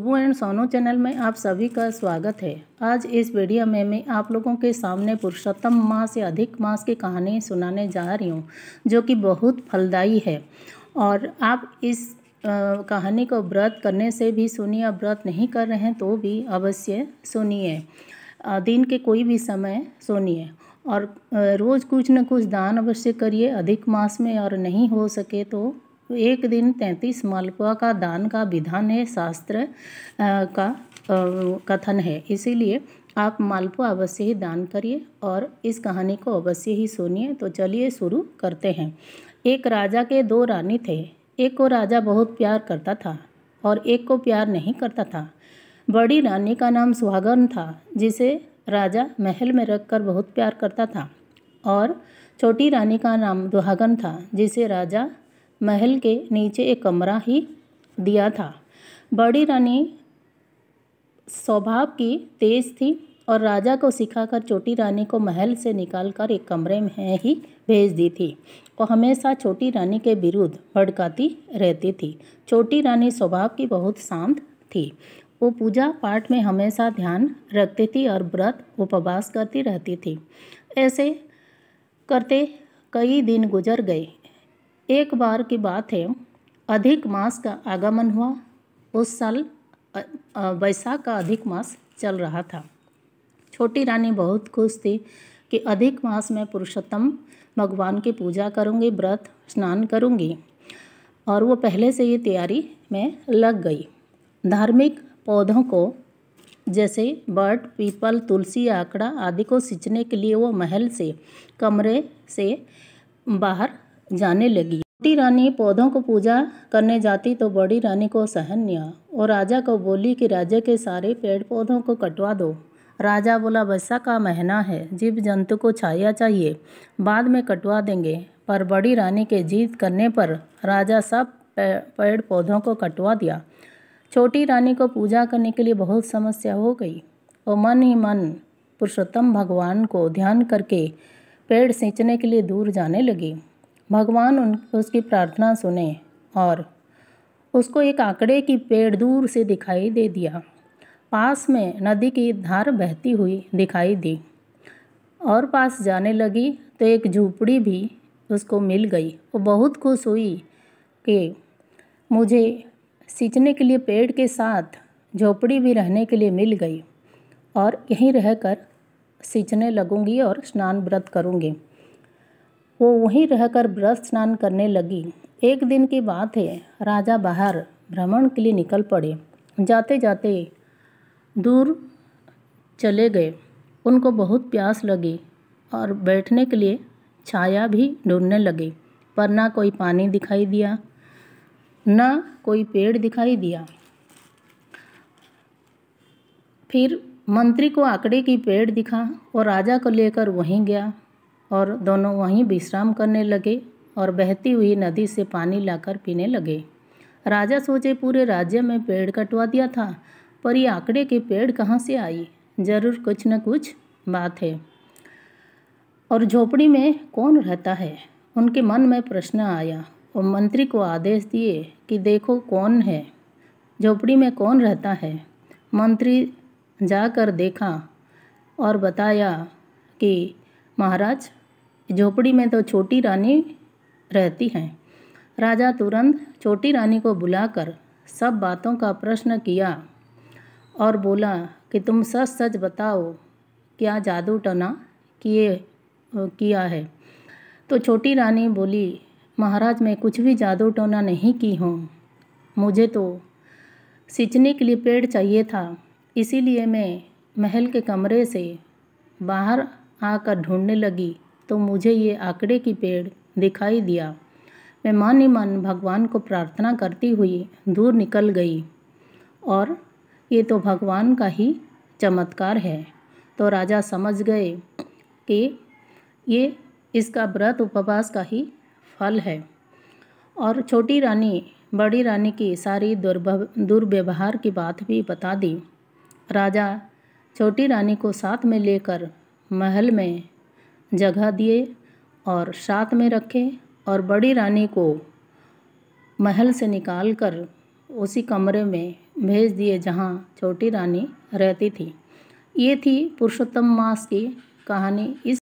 वो and Sono channel में आप सभी का स्वागत है आज इस वीडियो में मैं आप लोगों के सामने पुरुषोत्तम मास से अधिक मास की कहानी सुनाने जा रही हूँ जो कि बहुत फलदायी है और आप इस कहानी को व्रत करने से भी सुनिए व्रत नहीं कर रहे हैं तो भी अवश्य सुनिए दिन के कोई भी समय सुनिए और रोज़ कुछ न कुछ दान अवश्य करिए अधिक मास में और नहीं हो सके तो तो एक दिन तैंतीस मालपुआ का दान का विधान है शास्त्र का कथन है इसीलिए आप मालपुआ अवश्य ही दान करिए और इस कहानी को अवश्य ही सुनिए तो चलिए शुरू करते हैं एक राजा के दो रानी थे एक को राजा बहुत प्यार करता था और एक को प्यार नहीं करता था बड़ी रानी का नाम सुहागन था जिसे राजा महल में रखकर बहुत प्यार करता था और छोटी रानी का नाम दुहागन था जिसे राजा महल के नीचे एक कमरा ही दिया था बड़ी रानी स्वभाव की तेज थी और राजा को सिखाकर छोटी रानी को महल से निकालकर एक कमरे में ही भेज दी थी और हमेशा छोटी रानी के विरुद्ध भड़काती रहती थी छोटी रानी स्वभाव की बहुत शांत थी वो पूजा पाठ में हमेशा ध्यान रखती थी और व्रत उपवास करती रहती थी ऐसे करते कई दिन गुजर गए एक बार की बात है अधिक मास का आगमन हुआ उस साल वैशाख का अधिक मास चल रहा था छोटी रानी बहुत खुश थी कि अधिक मास में पुरुषोत्तम भगवान की पूजा करूंगी व्रत स्नान करूँगी और वो पहले से ही तैयारी में लग गई धार्मिक पौधों को जैसे बर्ड पीपल तुलसी आकड़ा आदि को सींचने के लिए वो महल से कमरे से बाहर जाने लगी छोटी रानी पौधों को पूजा करने जाती तो बड़ी रानी को सहन नहीं आ और राजा को बोली कि राजा के सारे पेड़ पौधों को कटवा दो राजा बोला वैसा का महीना है जीव जंतु को छाया चाहिए बाद में कटवा देंगे पर बड़ी रानी के जीत करने पर राजा सब पेड़ पौधों को कटवा दिया छोटी रानी को पूजा करने के लिए बहुत समस्या हो गई और मन ही मन पुरुषोत्तम भगवान को ध्यान करके पेड़ सींचने के लिए दूर जाने लगी भगवान उन उसकी प्रार्थना सुने और उसको एक आंकड़े की पेड़ दूर से दिखाई दे दिया पास में नदी की धार बहती हुई दिखाई दी और पास जाने लगी तो एक झोपड़ी भी उसको मिल गई वो बहुत खुश हुई कि मुझे सींचने के लिए पेड़ के साथ झोपड़ी भी रहने के लिए मिल गई और यहीं रहकर सींचने लगूंगी और स्नान व्रत करूंगी वो वहीं रहकर ब्रश स्नान करने लगी एक दिन की बात है राजा बाहर भ्रमण के लिए निकल पड़े जाते जाते दूर चले गए उनको बहुत प्यास लगी और बैठने के लिए छाया भी ढूंढने लगे पर ना कोई पानी दिखाई दिया ना कोई पेड़ दिखाई दिया फिर मंत्री को आंकड़े की पेड़ दिखा और राजा को लेकर वहीं गया और दोनों वहीं विश्राम करने लगे और बहती हुई नदी से पानी लाकर पीने लगे राजा सोचे पूरे राज्य में पेड़ कटवा दिया था पर ये आंकड़े के पेड़ कहाँ से आई जरूर कुछ न कुछ बात है और झोपड़ी में कौन रहता है उनके मन में प्रश्न आया और मंत्री को आदेश दिए कि देखो कौन है झोपड़ी में कौन रहता है मंत्री जाकर देखा और बताया कि महाराज झोपड़ी में तो छोटी रानी रहती हैं राजा तुरंत छोटी रानी को बुलाकर सब बातों का प्रश्न किया और बोला कि तुम सच सच बताओ क्या जादू टना किए किया है तो छोटी रानी बोली महाराज मैं कुछ भी जादू टोना नहीं की हूँ मुझे तो सिंचने के लिए पेड़ चाहिए था इसीलिए मैं महल के कमरे से बाहर आकर ढूंढने लगी तो मुझे ये आंकड़े की पेड़ दिखाई दिया मैं मन ही मन भगवान को प्रार्थना करती हुई दूर निकल गई और ये तो भगवान का ही चमत्कार है तो राजा समझ गए कि ये इसका व्रत उपवास का ही फल है और छोटी रानी बड़ी रानी की सारी दुर्व्यवहार की बात भी बता दी राजा छोटी रानी को साथ में लेकर महल में जगह दिए और साथ में रखे और बड़ी रानी को महल से निकाल कर उसी कमरे में भेज दिए जहाँ छोटी रानी रहती थी ये थी पुरुषोत्तम मास की कहानी इस